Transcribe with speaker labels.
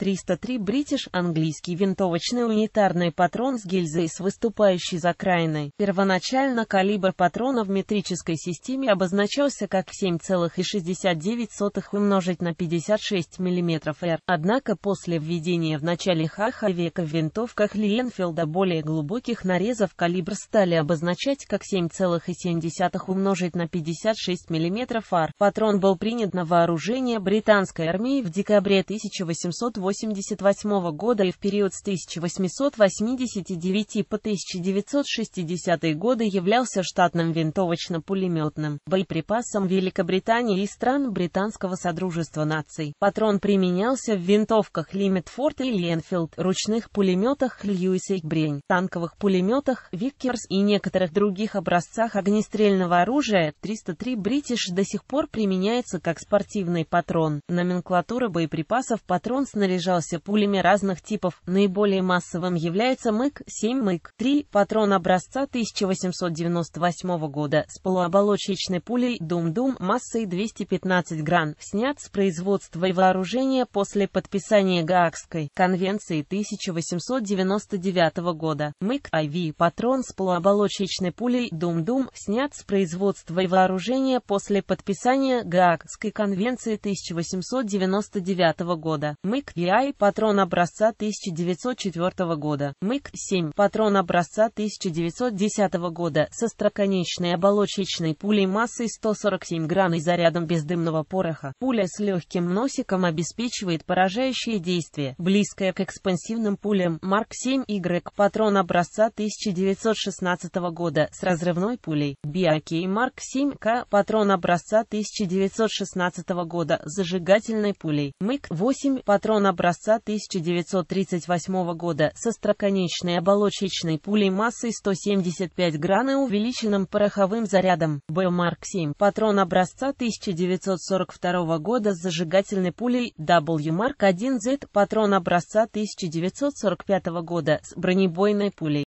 Speaker 1: 303 British английский винтовочный унитарный патрон с гильзой с выступающей закраиной. Первоначально калибр патрона в метрической системе обозначался как 7,69 умножить на 56 мм р. Однако после введения в начале хаха века в винтовках Лиенфилда более глубоких нарезов калибр стали обозначать как 7,7 умножить на 56 мм р. Патрон был принят на вооружение британской армии в декабре 1880 1888 года и в период с 1889 по 1960 годы являлся штатным винтовочно-пулеметным боеприпасом Великобритании и стран Британского Содружества наций. Патрон применялся в винтовках Лимитфорд и Ленфилд, ручных пулеметах Льюис и Брень, танковых пулеметах Виккерс и некоторых других образцах огнестрельного оружия 303 British до сих пор применяется как спортивный патрон. Номенклатура боеприпасов патрон снаряжения снаряжался пулями разных типов. Наиболее массовым является МыК-7 МыК-3, патрон образца 1898 года с полуоболочечной пулей Дум-Дум массой 215 гран, снят с производства и вооружения после подписания Гаагской конвенции 1899 года. МыК-IV, патрон с полуоболочечной пулей Дум-Дум, снят с производства и вооружения после подписания Гаагской конвенции 1899 года. МыК-VR АИ, патрон образца 1904 года, МИГ-7, патрон образца 1910 года, со строконечной оболочечной пулей массой 147 гран и зарядом бездымного пороха. Пуля с легким носиком обеспечивает поражающее действие, близкое к экспансивным пулям Марк-7Y, патрон образца 1916 года, с разрывной пулей. Биакей Марк-7К, патрон образца 1916 года, с зажигательной пулей. МИГ-8, патрон образца образца 1938 года с остроконечной оболочечной пулей массой 175 гран и увеличенным пороховым зарядом. б 7 Патрон образца 1942 года с зажигательной пулей W-Mark-1Z. Патрон образца 1945 года с бронебойной пулей.